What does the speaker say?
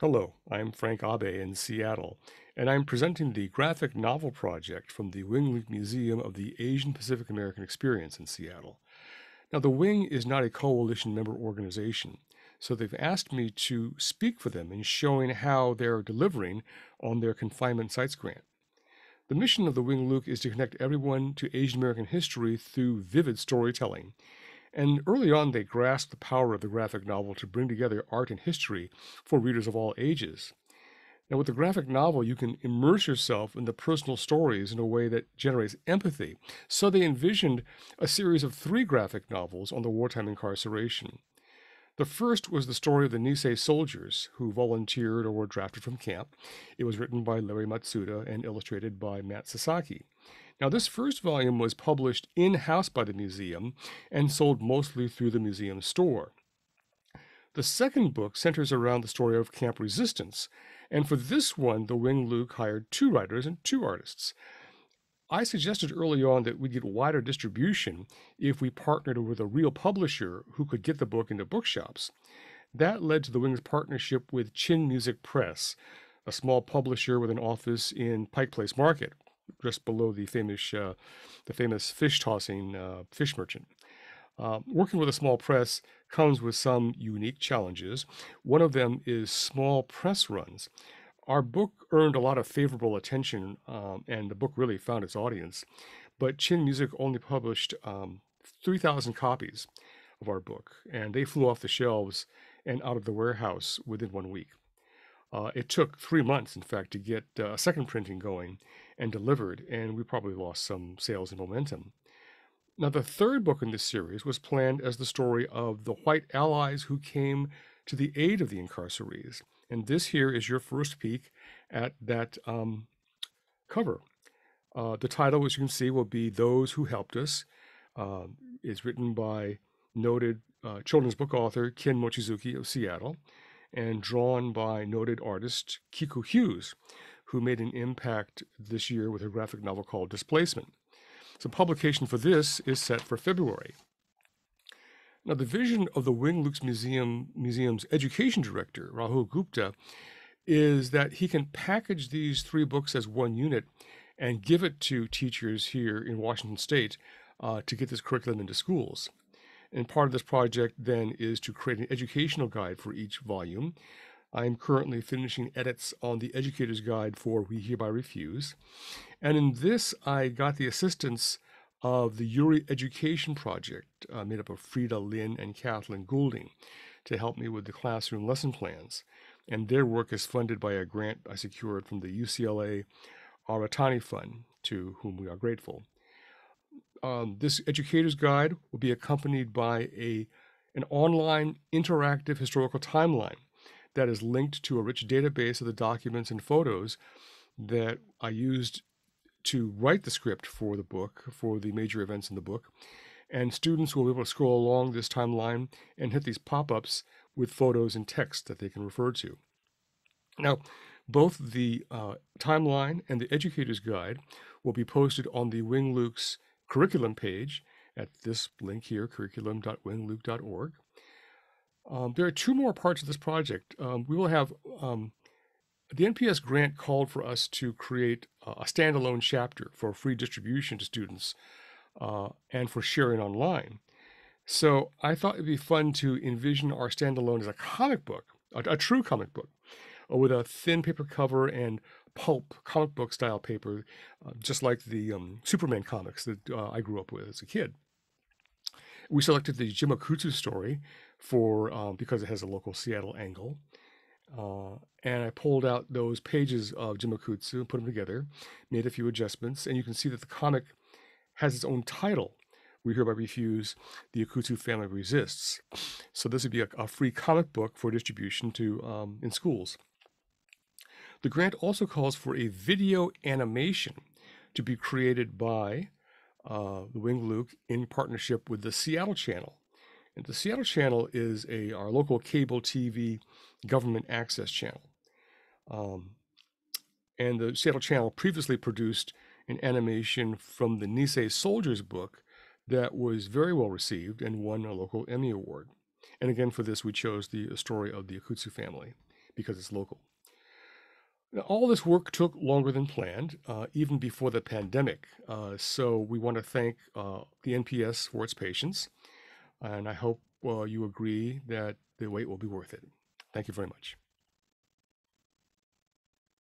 Hello, I'm Frank Abe in Seattle, and I'm presenting the graphic novel project from the Wing Link Museum of the Asian Pacific American Experience in Seattle. Now, the Wing is not a coalition member organization, so they've asked me to speak for them in showing how they're delivering on their Confinement Sites grant. The mission of the Wing Luke is to connect everyone to Asian American history through vivid storytelling, and early on, they grasped the power of the graphic novel to bring together art and history for readers of all ages. Now, with the graphic novel, you can immerse yourself in the personal stories in a way that generates empathy. So they envisioned a series of three graphic novels on the wartime incarceration. The first was the story of the Nisei soldiers who volunteered or were drafted from camp. It was written by Larry Matsuda and illustrated by Matt Sasaki. Now, this first volume was published in house by the museum and sold mostly through the museum store. The second book centers around the story of Camp Resistance, and for this one, the Wing Luke hired two writers and two artists. I suggested early on that we'd get wider distribution if we partnered with a real publisher who could get the book into bookshops. That led to the Wing's partnership with Chin Music Press, a small publisher with an office in Pike Place Market just below the famous uh, the famous fish tossing uh, fish merchant. Uh, working with a small press comes with some unique challenges. One of them is small press runs. Our book earned a lot of favorable attention, um, and the book really found its audience. But Chin Music only published um, 3,000 copies of our book, and they flew off the shelves and out of the warehouse within one week. Uh, it took three months, in fact, to get a uh, second printing going and delivered, and we probably lost some sales and momentum. Now, the third book in this series was planned as the story of the white allies who came to the aid of the incarcerees. And this here is your first peek at that um, cover. Uh, the title, as you can see, will be Those Who Helped Us. Uh, um, is written by noted uh, children's book author Ken Mochizuki of Seattle and drawn by noted artist Kiku Hughes, who made an impact this year with her graphic novel called Displacement. So, publication for this is set for February. Now, the vision of the Wing Lux Museum, Museum's education director, Rahul Gupta, is that he can package these three books as one unit and give it to teachers here in Washington state uh, to get this curriculum into schools. And part of this project then is to create an educational guide for each volume. I'm currently finishing edits on the Educator's Guide for We Hereby Refuse. And in this, I got the assistance of the Uri Education Project, uh, made up of Frida Lynn and Kathleen Goulding, to help me with the classroom lesson plans. And their work is funded by a grant I secured from the UCLA Aratani Fund, to whom we are grateful. Um, this educator's guide will be accompanied by a, an online interactive historical timeline that is linked to a rich database of the documents and photos that I used to write the script for the book, for the major events in the book. And students will be able to scroll along this timeline and hit these pop ups with photos and text that they can refer to. Now, both the uh, timeline and the educator's guide will be posted on the Wing Luke's curriculum page at this link here, curriculum.winluke.org. Um, there are two more parts of this project. Um, we will have um, the NPS grant called for us to create a standalone chapter for free distribution to students uh, and for sharing online. So I thought it'd be fun to envision our standalone as a comic book, a, a true comic book, uh, with a thin paper cover and pulp comic book style paper, uh, just like the um, Superman comics that uh, I grew up with as a kid. We selected the Jim Akutsu story for um, because it has a local Seattle angle. Uh, and I pulled out those pages of Jim Akutsu and put them together, made a few adjustments, and you can see that the comic has its own title. We hereby refuse the Akutsu family resists. So this would be a, a free comic book for distribution to um, in schools. The grant also calls for a video animation to be created by uh, the Wing Luke in partnership with the Seattle Channel. And the Seattle Channel is a our local cable TV government access channel. Um, and the Seattle Channel previously produced an animation from the Nisei Soldiers book that was very well received and won a local Emmy Award. And again, for this, we chose the story of the Akutsu family because it's local. Now, all this work took longer than planned, uh, even before the pandemic. Uh, so we want to thank uh, the NPS for its patience, and I hope uh, you agree that the wait will be worth it. Thank you very much.